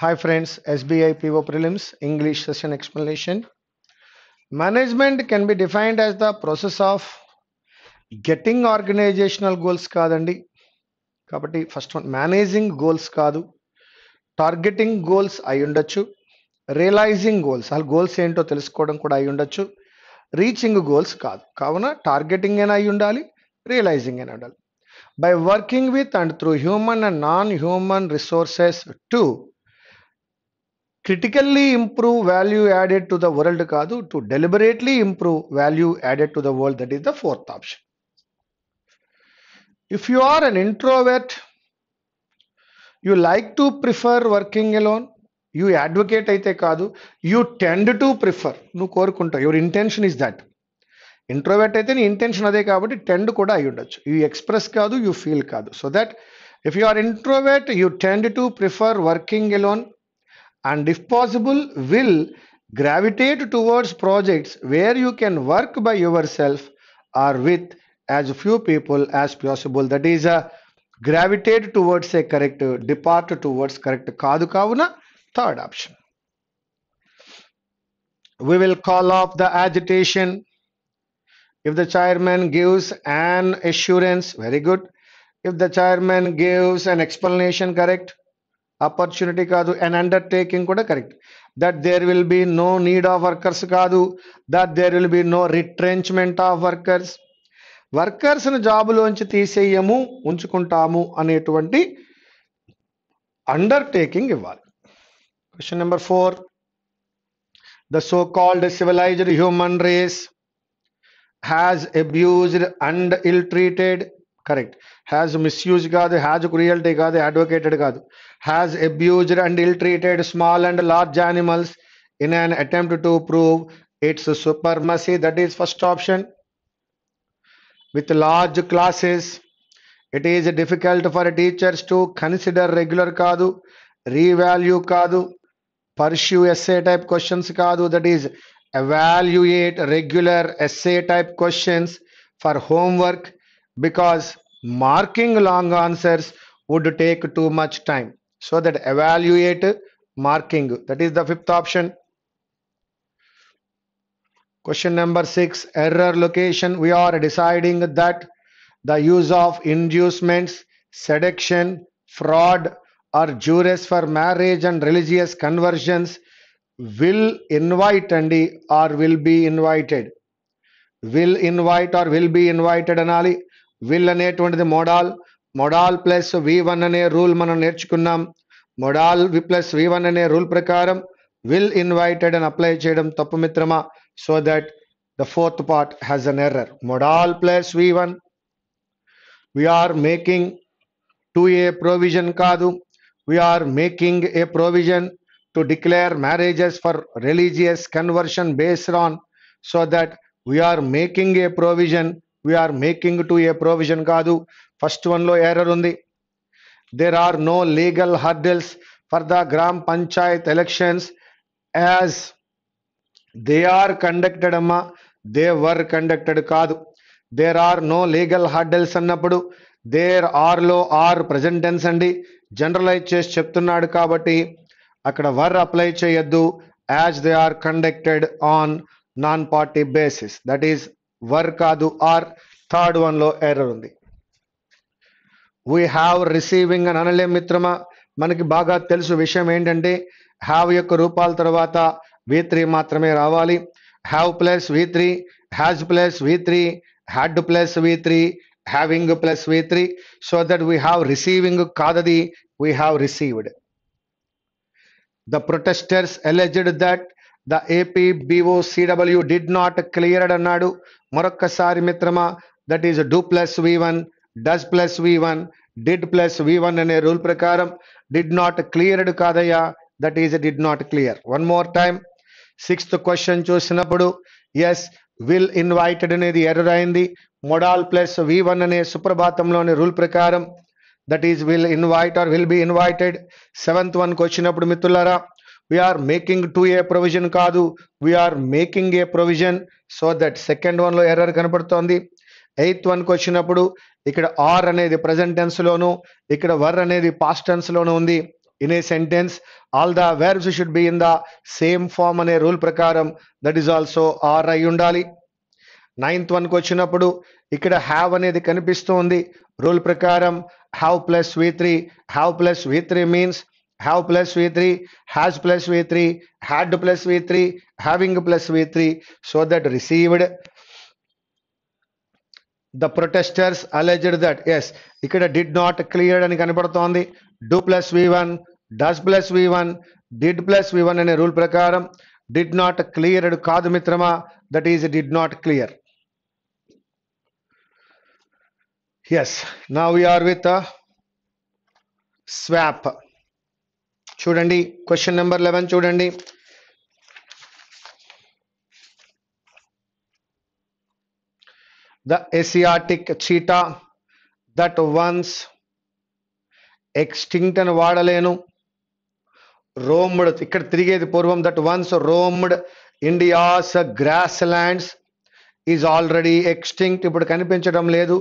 Hi friends SBI PO prelims English session explanation management can be defined as the process of getting organisational goals కాదండి కాబట్టి first one managing goals కాదు targeting goals అయి ఉండొచ్చు realising goals అసలు goals ఏంటో తెలుసుకోవడం కూడా అయి ఉండొచ్చు రీచింగ్ గోల్స్ కాదు కావున టార్గెటింగ్ అయినా అయి ఉండాలి రియలైజింగ్ అయినా ఉండాలి by working with and through human and non human resources to critically improve value added to the world కాదు to deliberately improve value added to the world that is the fourth option if you are an introvert you like to prefer working lone you advocate అయితే కాదు you tend to prefer నువ్వు కోరుకుంటావు your intention is that introvert అయితే నీ intention అదే కాబట్టి tend కూడా అయి ఉండొచ్చు యూ ఎక్స్ప్రెస్ కాదు యూ ఫీల్ కాదు so that if you are introvert you tend to prefer working lone and if possible will gravitate towards projects where you can work by yourself or with as few people as possible that is a uh, gravitate towards a correct uh, depart towards correct కాదు కావున third option we will call off the agitation if the chairman gives an assurance very good if the chairman gives an explanation correct opportunity కాదు an undertaking కూడా correct that there will be no need of workers కాదు that there will be no retrenchment of workers వర్కర్స్ని జాబులోంచి తీసేయము ఉంచుకుంటాము అనేటువంటి undertaking ఇవ్వాలి question number four the so called civilised human race has abused and ill treated correct has misuse కాదు has cruelty కాదు advocated కాదు has abused and ill treated small and large animals in an attempt to prove its supremacy. That is first option. With large classes, it is difficult for teachers to consider regular kadu, revalue kadu, pursue essay type questions kadu. That is evaluate regular essay type questions for homework because marking long answers would take too much time so that evaluate marking that is the fifth option question number 6 error location we are deciding that the use of inducements seduction fraud or jures for marriage and religious conversions will invite and or will be invited will invite or will be invited అనాలి will the modal modal plus V one అనే rule మనం నేర్చుకున్నాం modal V plus V one అనే rule ప్రకారం will invited అని apply చేయడం తప్పు మిత్రమా so that the fourth part has an error modal plus V one we're making to a provision కాదు we're making a provision to declare marriages for religious conversion based on so that we're making a provision we're making to a provision కాదు first వన్లో error ఉంది there are no legal hurdles for the gram panchayat elections as they are conducted అమ్మా they were conducted కాదు there are no legal hurdles అన్నప్పుడు there ఆర్లో are present tense అండి generalise చేసి చెప్తున్నాడు కాబట్టి అక్కడ వర్ అప్లై చేయొద్దు as they are conducted on non party basis that is were కాదు ఆర్ థర్డ్ వన్లో ఎర్రర్ ఉంది వీ హ్యావ్ రిసీవింగ్ అని అనలేం మిత్రమా మనకి బాగా తెలుసు విషయం ఏంటంటే హ్యావ్ యొక్క రూపాల తర్వాత వి త్రీ మాత్రమే రావాలి have plus V three has plus V three had plus V three having plus V three so that we have receiving కాదది we have received the protesters alleged that the AP BO CW did not cleared అన్నాడు మరొక్కసారి మిత్రమా that is do plus V one does plus V one did plus V one అనే rule ప్రకారం did not cleared కాదయ్యా that is did not clear one more time sixth question చూసినప్పుడు as will invited అనేది error అయింది modal plus V one అనే సుప్రభాతంలోని rule ప్రకారం that is will invite or will be invited seventh వన్కి వచ్చినప్పుడు మిత్రులారా we're making to a provision కాదు we're making a provision so that second వన్లో ఎర్రర్ కనపడుతోంది ఎయిత్ వన్కి వచ్చినప్పుడు ఇక్కడ ఆర్ అనేది ప్రజెంట్ టెన్స్లోను ఇక్కడ వర్ అనేది పాస్ట్ టెన్స్లోను ఉంది in a sentence all the verbs should be in the same form అనే రూల్ ప్రకారం దట్ ఈస్ ఆల్సో ఆర్ అయి ఉండాలి నైన్త్ వన్కి వచ్చినప్పుడు ఇక్కడ హ్యావ్ అనేది కనిపిస్తూ ఉంది రూల్ ప్రకారం have plus V three have plus V three means have plus V three has plus V three had plus V three having plus V three so that received the protesters alleged that is ఇక్కడ did not clear అని కనబడుతోంది do plus V one does plus V one did plus V one అనే rule ప్రకారం did not cleared కాదు మిత్రమా that is did not clear is నా we are with swap చూడండి question number eleven చూడండి the Asiatic cheetah that once extinct అని వాడలేను roamed ఇక్కడ తిరిగేది పూర్వం that once roamed India's grasslands is already extinct ఇప్పుడు కనిపించడం లేదు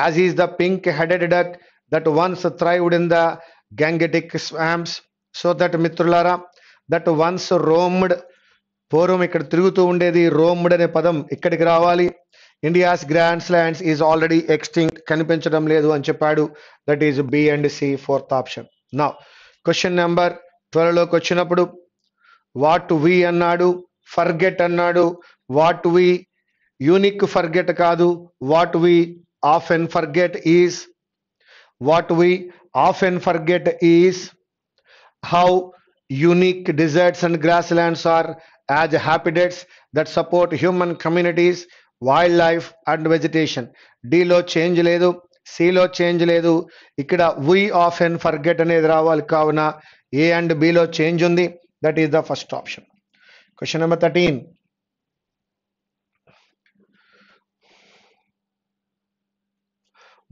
as is the pink headed duck that once thrived in the Gangetic swamps so that మిత్రులారా that once roamed పూర్వం ఇక్కడ తిరుగుతూ ఉండేది రోమ్డ్ అనే పదం ఇక్కడికి రావాలి India's grasslands is already extinct. Can you pinch them? That is B and C, fourth option. Now, question number 12 question. What to we and forget and what we unique forget kadu, what we often forget is what we often forget is how unique deserts and grasslands are as habitats that support human communities wildlife and vegetation డిలో change లేదు సిలో change లేదు ఇక్కడ we of N forget అనేది రావాలి కావున A and బిలో change ఉంది that is the first option question number thirteen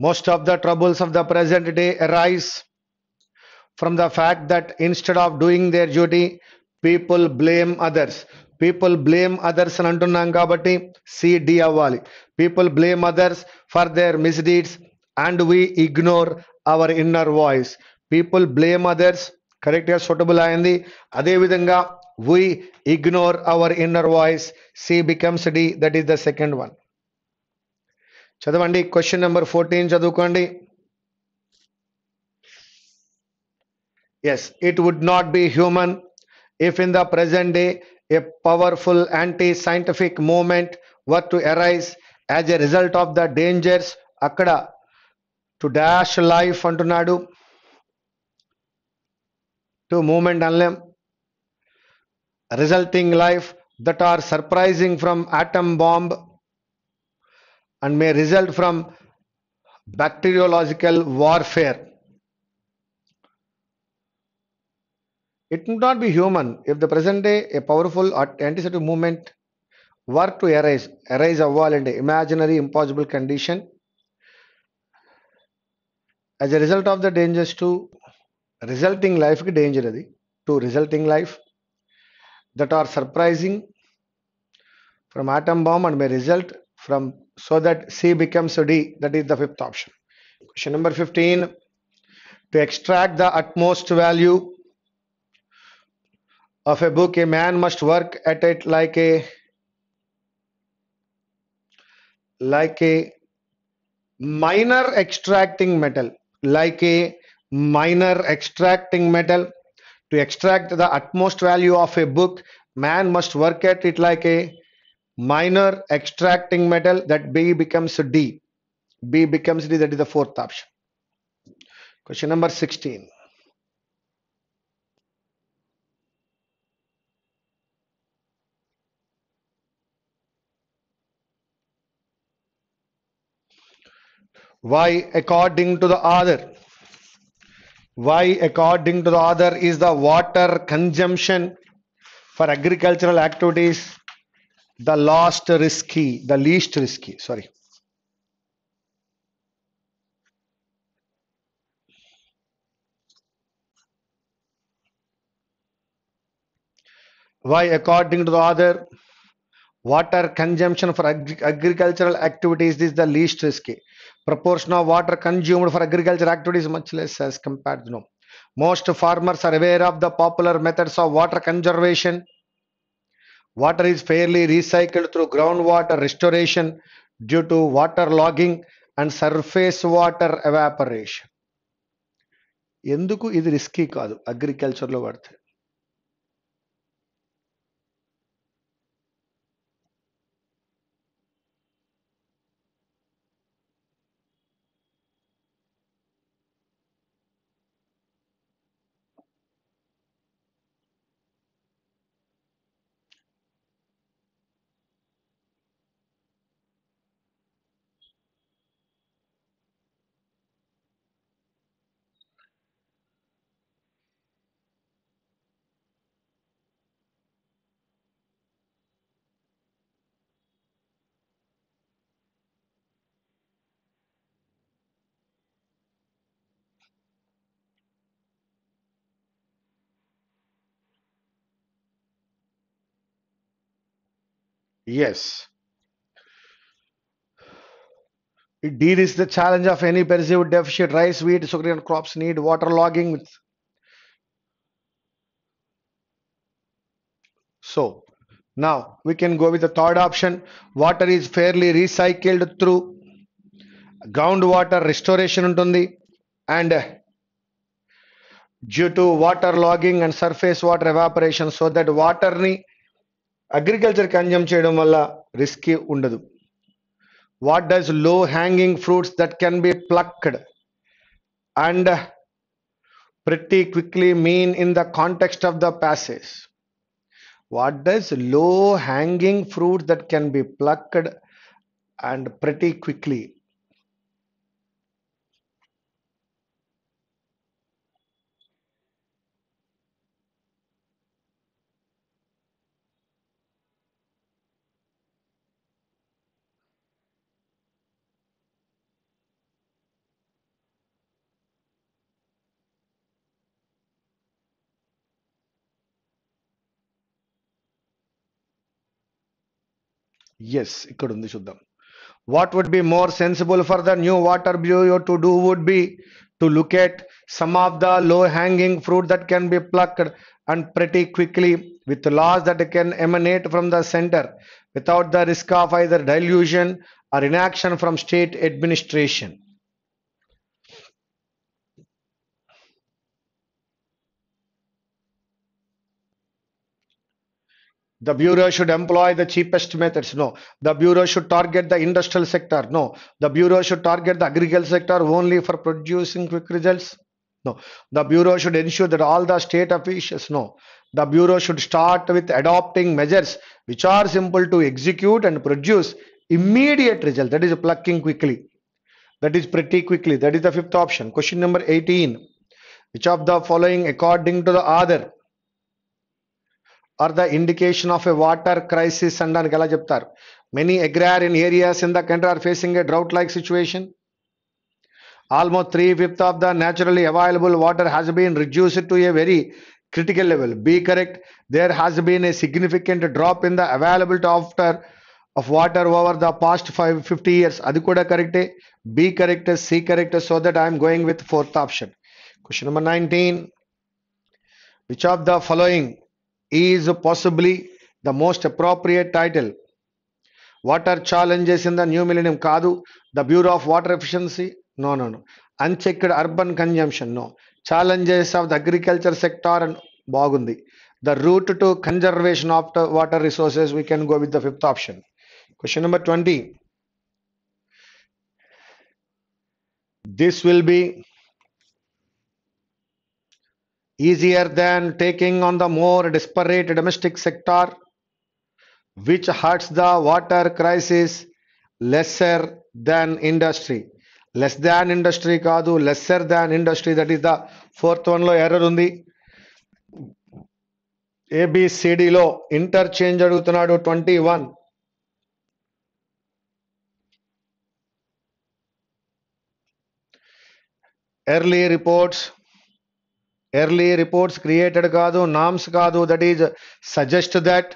most of the troubles of the present day arise from the fact that instead of doing their duty people blame others people blame others అని అంటున్నాం కాబట్టి C D అవ్వాలి people blame others for their misdeeds and we ignore our inner voice people blame others కరెక్ట్గా suitable అయింది అదేవిధంగా we ignore our inner voice C becomes D that is the second one చదవండి question number fourteen చదువుకోండి as it would not be human if in the present day a powerful anti-scientific movement were to arise as a result of the dangers akada to dash life antunadu to movement anlem resulting life that are surprising from atom bomb and may result from bacteriological warfare It would not be human if the present day a powerful anti-Semitic movement were to erase erase a wall and imaginary impossible condition. As a result of the dangers to resulting life danger to resulting life that are surprising from atom bomb and may result from so that C becomes D. That is the fifth option. Question number 15 to extract the utmost value of a book, a man must work at it like a like a minor extracting metal, like a minor extracting metal. To extract the utmost value of a book, man must work at it like a minor extracting metal. That B becomes D. B becomes D. That is the fourth option. Question number 16. Why, according to the other why, according to the other is the water consumption for agricultural activities the last risky the least risky sorry why according to the other water consumption for ag agricultural activities is the least risky proportion of water consumed for agriculture activities much less as compare no most farmers are aware of the popular methods of water conservation water is fairly recycled through ground water restoration due to water logging and surface water evaporation ఎందుకు ఇది risky కాదు అగ్రికల్చర్లో పడితే Yes. It is the challenge of any perceived deficit. Rice, wheat, sugarcane crops need water logging. So now we can go with the third option. Water is fairly recycled through groundwater restoration and uh, due to water logging and surface water evaporation so that water ni agriculture consume చేయడం వల్ల risk ఉండదు what does low hanging fruits that can be plucked and pretty quickly mean in the context of the passes? what does low hanging fruit that can be plucked and pretty quickly yes ikkadundi chuddam what would be more sensible for the new water bureau to do would be to look at some of the low hanging fruit that can be plucked and pretty quickly with laws that can emanate from the center without the risk of either dilution or inaction from state administration The Bureau should employ the cheapest methods. No. The Bureau should target the industrial sector. No. The Bureau should target the agricultural sector only for producing quick results. No. The Bureau should ensure that all the state officials. No. The Bureau should start with adopting measures which are simple to execute and produce immediate results. That is plucking quickly. That is pretty quickly. That is the fifth option. Question number 18. Which of the following according to the other or the indication of a water crisis అనడానికి ఎలా చెప్తారు many in areas in the country are facing a drought like situation almost three fifth of the naturally available water has been reduced to a very critical level B correct there has been a significant drop in the availability after of water over the past five fifty years అది కూడా కరెక్టే B correct C correct so that I'm going with fourth option question number nineteen which of the following is possibly the most appropriate title water challenges in the new millennium కాదు the bureau of water efficiency no no no unchecked urban consumption no challenges of the agriculture sector and బాగుంది the route to conservation of water resources we can go with the fifth option question number twenty this will be easier than taking on the more disparate domestic sector, which hurts the water crisis lesser than industry. Less than industry కాదు lesser than industry that is the fourth వన్లో error ఉంది ఏబిసిడిలో interchange అడుగుతున్నాడు twenty one early reports early reports created కాదు norms కాదు that is suggest that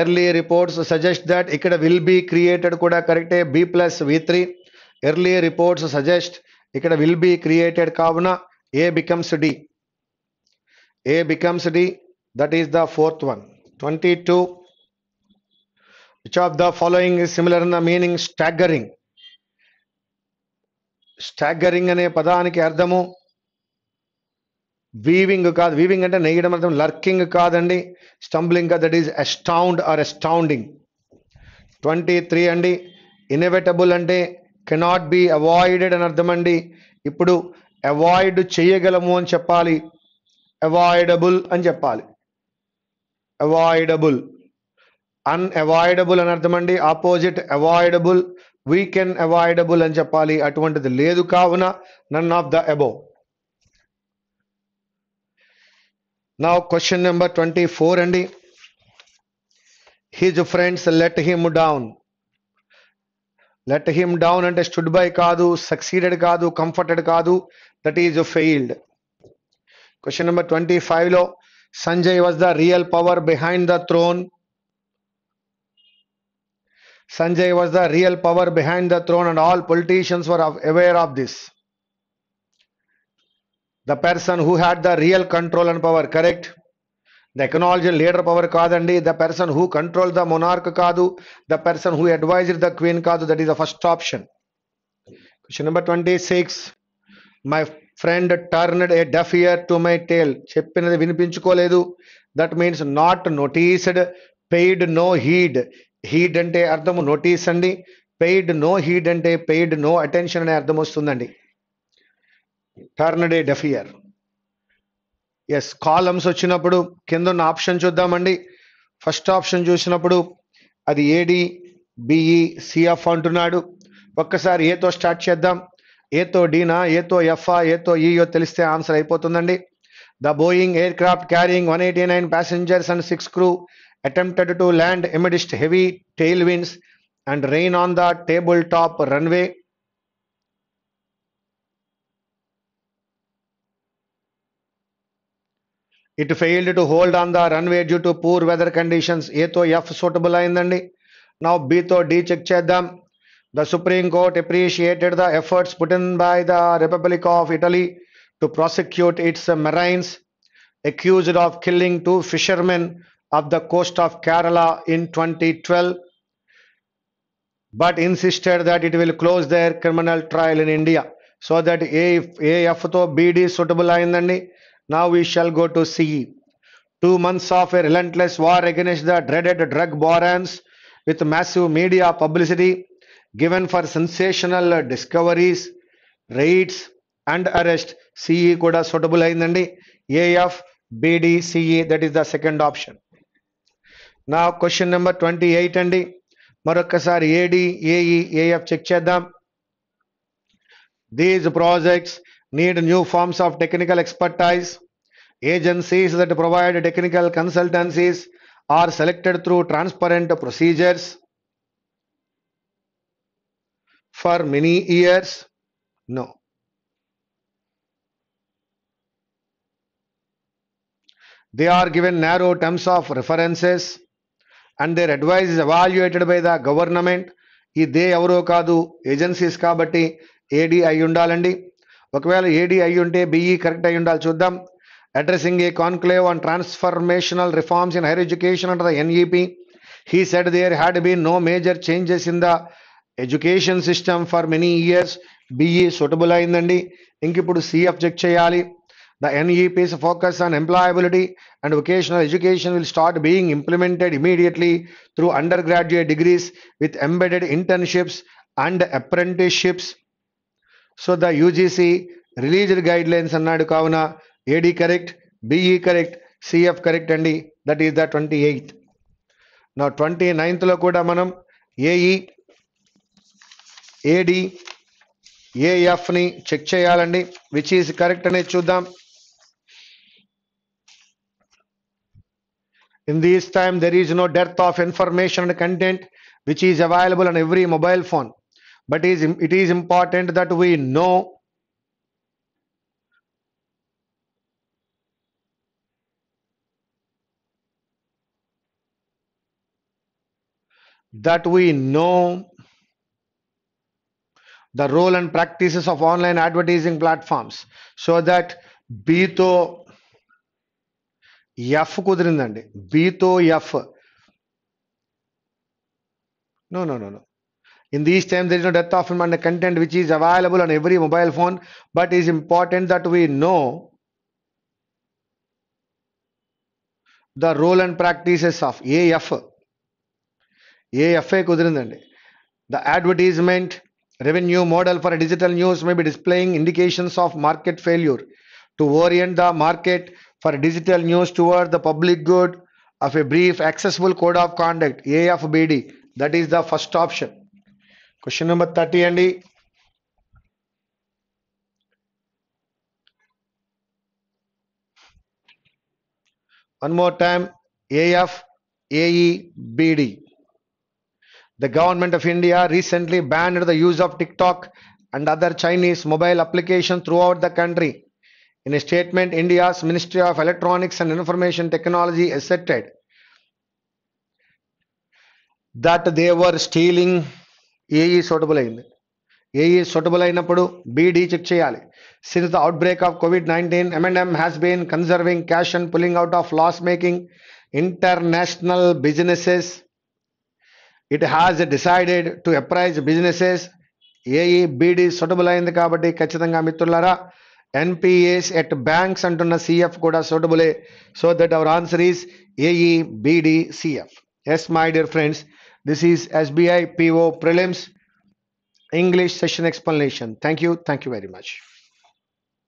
early reports suggest that ఇక్కడ will be created కూడా కరెక్టే B plus V three early reports suggest ఇక్కడ విల్ బి క్రియేటెడ్ కావున A becomes D A becomes D that is the fourth one twenty two which of the following similar in the meaning staggering staggering అనే పదానికి అర్థము weaving కాదు weaving అంటే నెయ్యడం అర్థం lurking కాదండి stumbling that is astound or astounding twenty three అండి inevitable అంటే cannot be avoided అని అర్థం అండి ఇప్పుడు అవాయిడ్ చేయగలము అని చెప్పాలి అవాయిడబుల్ అని చెప్పాలి అవాయిడబుల్ అన్అవాయిడబుల్ అని అర్థం అండి ఆపోజిట్ అవాయిడబుల్ వీకెన్ అవాయిడబుల్ అని చెప్పాలి అటువంటిది లేదు కావున నన్ ఆఫ్ ద అబోవ్ నా క్వశ్చన్ నెంబర్ ట్వంటీ ఫోర్ అండి his friends let him down let him down అంటే స్టుడ్ బై కాదు సక్సీడెడ్ కాదు కంఫర్టెడ్ కాదు that is failed question number twenty ఫైవ్లో Sanjay was the real power behind the throne Sanjay was the real power behind the throne and all politicians were aware of this the person who had the real control and power correct the acknowledged leader power కాదండి the person who control the monarch కాదు the person who adviser the queen కాదు that is the first option question number twenty six my friend turned a deaf ear to my tale చెప్పినది వినిపించుకోలేదు that means not noticed paid no heed heed అంటే అర్థము notice అండి paid no heed అంటే paid no attention అనే అర్థం వస్తుందండి టర్నడే డెఫియర్ yes columns వచ్చినప్పుడు కింద ఉన్న ఆప్షన్ చూద్దామండి ఫస్ట్ ఆప్షన్ చూసినప్పుడు అది ఏడి బిఈ సిఎఫ్ అంటున్నాడు ఒక్కసారి ఏతో స్టార్ట్ చేద్దాం ఏతో డీనా ఏతో ఎఫ్ఆ ఏతో ఈయో e తెలిస్తే ఆన్సర్ అయిపోతుందండి the Boeing aircraft carrying one eighty nine passengers and six crew attempted to land amidst heavy tail winds and rain on the table top runway It failed to hold on the runway due to poor weather conditions. A to F suitable ayindandi. Now B to D check The Supreme Court appreciated the efforts put in by the Republic of Italy to prosecute its marines accused of killing two fishermen off the coast of Kerala in 2012 but insisted that it will close their criminal trial in India. So that AF to BD suitable ayindandi. Now we shall go to C. Two months of a relentless war against the dreaded drug barons with massive media publicity given for sensational discoveries, raids, and arrest. CE కూడా suitable అయిందండి AF BDCE that is the second option నా question number twenty eight అండి మరొకసారి A D A E A F check చేద్దాం these projects need new forms of technical expertise. Agencies that provide technical consultancies are selected through transparent procedures. For many years, no. They are given narrow terms of references and their advice is evaluated by the government. ఇది they ఎవరో agencies ADI కాబట్టి ఒకవేళ ఏడీ అయి ఉంటే BE correct e అయి ఉండాలి చూద్దాం addressing a conclave on transformational reforms in higher education and the NEP he said there had been no major changes in the education system for many years BE suitable అయిందండి ఇంక ఇప్పుడు CF check చేయాలి the NEP's focus on employability and vocational education will start being implemented immediately through undergraduate degrees with embedded internships and apprenticeships so the UGC released guidelines అన్నాడు కావున ఏడీ correct BE correct CF correct అండి that is the twenty eighth నా twenty నైన్త్లో కూడా మనం AE AD ఏఎఫ్ని check చేయాలండి which is correct అనేది చూద్దాం in these time there is no dearth of information and content which is available on every mobile phone but it is important that we know that we know the role and practices of online advertising platforms so that బీతో F B to F. No no no no. In these times, there is no death of film content which is available on every mobile phone, but it is important that we know the role and practices of AF. AFA The advertisement revenue model for digital news may be displaying indications of market failure. To orient the market for digital news toward the public good of a brief accessible code of conduct, AFBD, that is the first option. Question number thirty అండి one more time AF AEBD The government of India recently banned the use of TikTok and other Chinese mobile applications throughout the country. In a statement, India's Ministry of Electronics and Information Technology asserted that they were stealing AE suitable e అయింది AE suitable e అయినప్పుడు BD check చేయాలి since the outbreak of COVID nineteen M and M has been conserving cash and pulling out of loss making international businesses it has decided to appraise businesses AE BD suitable అయింది కాబట్టి ఖచ్చితంగా మిత్రులారా NPAs at banks అంటున్న CF కూడా సూటబులే so that our answer is AE BD CF yes my dear friends This is SBI PO Prelims English Session Explanation. Thank you. Thank you very much.